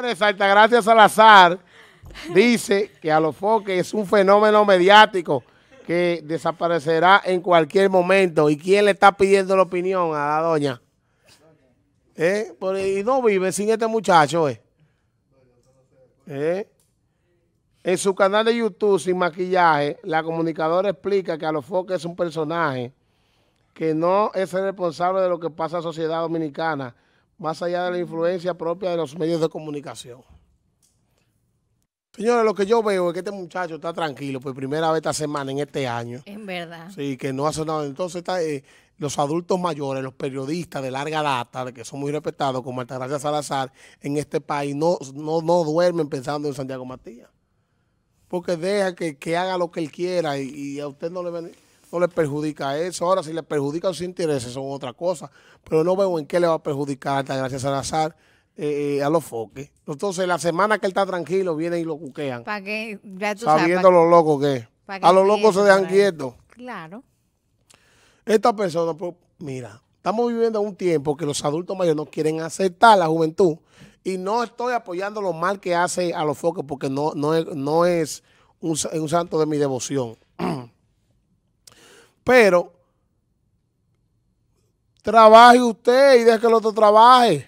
Señores, Altagracia Salazar dice que Alofoque es un fenómeno mediático que desaparecerá en cualquier momento. ¿Y quién le está pidiendo la opinión a la doña? ¿Eh? y no vive sin este muchacho, ¿eh? ¿Eh? En su canal de YouTube, sin maquillaje, la comunicadora explica que Alofoque es un personaje que no es el responsable de lo que pasa en la sociedad dominicana, más allá de la influencia propia de los medios de comunicación. Señores, lo que yo veo es que este muchacho está tranquilo por primera vez esta semana en este año. En verdad. Sí, que no hace nada. Entonces, está, eh, los adultos mayores, los periodistas de larga data, que son muy respetados, como Altagracia Salazar, en este país, no, no, no duermen pensando en Santiago Matías. Porque deja que, haga lo que él quiera y, a usted no le ven no le perjudica eso. Ahora, si le perjudica sus intereses, son otra cosa. Pero no veo en qué le va a perjudicar a al azar eh, eh, a los foques. Entonces, la semana que él está tranquilo, vienen y lo cuquean. ¿Para qué? Ya sabiendo los lo que A los locos se dejan quietos. Claro. Esta persona, pues, mira, estamos viviendo un tiempo que los adultos mayores no quieren aceptar la juventud. Y no estoy apoyando lo mal que hace a los foques porque no, no, es, no es un, un santo de mi devoción. Pero trabaje usted y deje que el otro trabaje.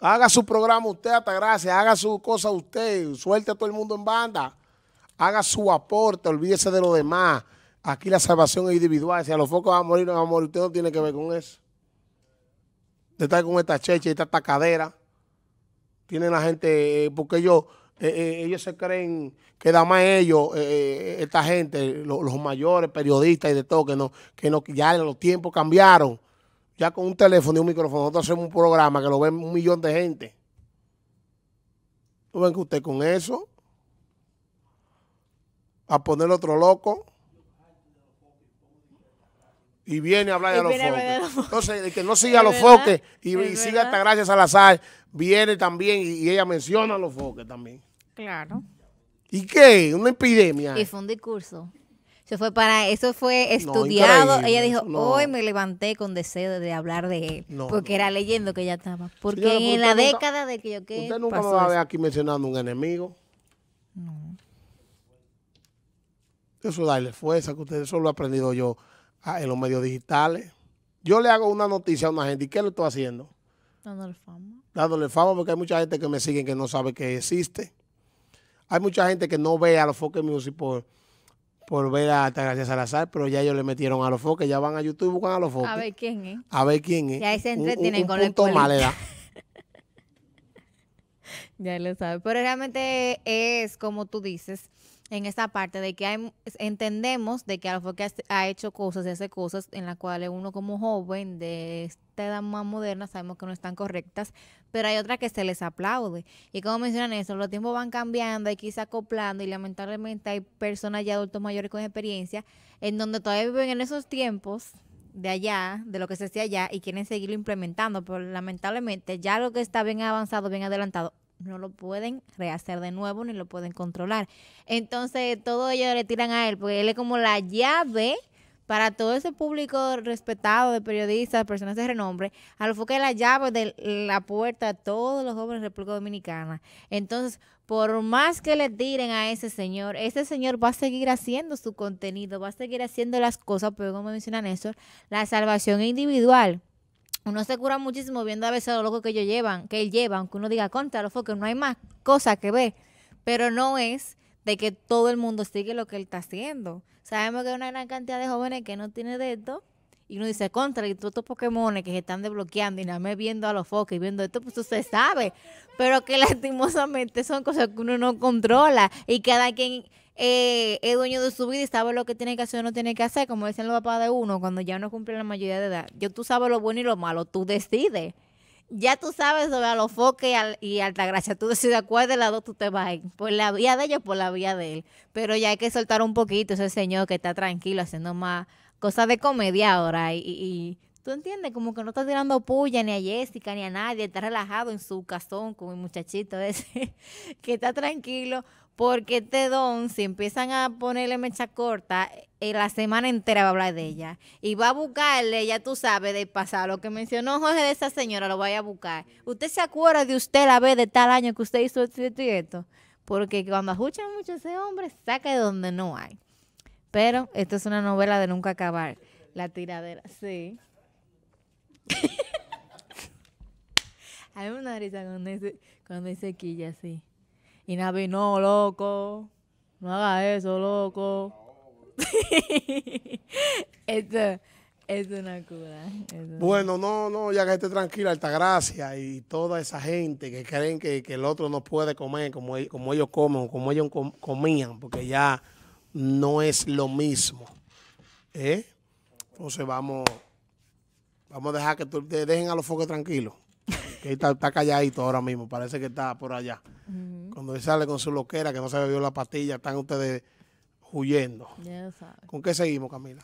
Haga su programa usted, hasta gracias. Haga su cosa usted. Suelte a todo el mundo en banda. Haga su aporte. Olvídese de lo demás. Aquí la salvación es individual. Si a los focos van a morir, no van a morir. Usted no tiene que ver con eso. De estar con esta checha y esta tacadera. Tienen la gente, eh, porque yo eh, eh, ellos se creen que da más ellos, eh, esta gente, los, mayores periodistas y de todo, que no, que no, ya los tiempos cambiaron. Ya con un teléfono y un micrófono, nosotros hacemos un programa que lo ven un millón de gente. ¿No ven que usted con eso? A poner otro loco. Y viene a hablar de los foques. Entonces, el que no siga los foques y, siga esta gracias sal, viene también y, y ella menciona los foques también. Claro. ¿Y qué? Una epidemia. Y fue un discurso. Eso fue para, eso fue estudiado. ella dijo, hoy me levanté con deseo de hablar de él. porque era leyendo que ella estaba. Porque en la década de que yo quedé. Usted nunca va a ver aquí mencionando un enemigo. No. Eso darle fuerza, que ustedes solo lo he aprendido yo ah, en los medios digitales. Yo le hago una noticia a una gente. ¿Y qué le estoy haciendo? Dándole fama. Dándole fama porque hay mucha gente que me sigue que no sabe que existe. Hay mucha gente que no ve a los Focus Music por, por ver a Gracias Salazar, pero ya ellos le metieron a los Focus, ya van a YouTube y buscan a los Focus. A ver quién es. A ver quién es. Ya ahí se entretienen con punto el edad. ya lo sabe. Pero realmente es como tú dices en esa parte de que entendemos de que a lo que ha hecho cosas y hace cosas en las cuales uno como joven de esta edad más moderna sabemos que no están correctas, pero hay otras que se les aplaude. Y como mencionan eso, los tiempos van cambiando, hay que irse acoplando y lamentablemente hay personas ya adultos mayores con experiencia en donde todavía viven en esos tiempos de allá, de lo que se hacía allá y quieren seguirlo implementando, pero lamentablemente ya lo que está bien avanzado, bien adelantado, no lo pueden rehacer de nuevo ni lo pueden controlar. Entonces, todo ello le tiran a él, porque él es como la llave para todo ese público respetado de periodistas, personas de renombre, a lo que es la llave de la puerta a todos los jóvenes de República Dominicana. Entonces, por más que le tiren a ese señor, ese señor va a seguir haciendo su contenido, va a seguir haciendo las cosas, pero como menciona Néstor, la salvación individual uno se cura muchísimo viendo a veces lo loco que ellos llevan, que él lleva, aunque uno diga contra los focos, no hay más cosas que ver. Pero no es de que todo el mundo sigue lo que él está haciendo. Sabemos que hay una gran cantidad de jóvenes que no tiene de esto. Y uno dice, contra, y todos estos Pokémon que se están desbloqueando y nada más viendo a los focos y viendo esto, pues usted se sabe. Pero que lastimosamente son cosas que uno no controla y cada quien eh, es dueño de su vida y sabe lo que tiene que hacer o no tiene que hacer, como decían los papás de uno cuando ya no cumple la mayoría de edad. Yo tú sabes lo bueno y lo malo, tú decides. Ya tú sabes sobre a los foques y, al, y Altagracia, tú decides cuál de las dos tú te vas por la vía de ellos por la vía de él. Pero ya hay que soltar un poquito ese señor que está tranquilo haciendo más cosas de comedia ahora y ¿Tú entiendes? Como que no está tirando puya ni a Jessica ni a nadie, está relajado en su casón con el muchachito ese, que está tranquilo, porque este don, si empiezan a ponerle mecha corta, eh, la semana entera va a hablar de ella. Y va a buscarle, ya tú sabes, de pasado, lo que mencionó Jorge de esa señora, lo vaya a buscar. ¿Usted se acuerda de usted la vez de tal año que usted hizo esto y esto? Porque cuando escuchan mucho ese hombre, saca de donde no hay. Pero esto es una novela de nunca acabar. La tiradera, sí. Hay una risa cuando dice, cuando quilla así. Y Navi, no, loco. No haga eso, loco. es una cura. bueno, no, no, ya que esté tranquila, Altagracia y toda esa gente que creen que, el otro no puede comer como, e, como ellos comen, como ellos comían, porque ya no es lo mismo. ¿Eh? Entonces vamos. Vamos a dejar que tú, dejen a los focos tranquilos. Que está, está, calladito ahora mismo, parece que está por allá. Cuando él sale con su loquera, que no se bebió la pastilla, están ustedes huyendo. ¿Con qué seguimos, Camila?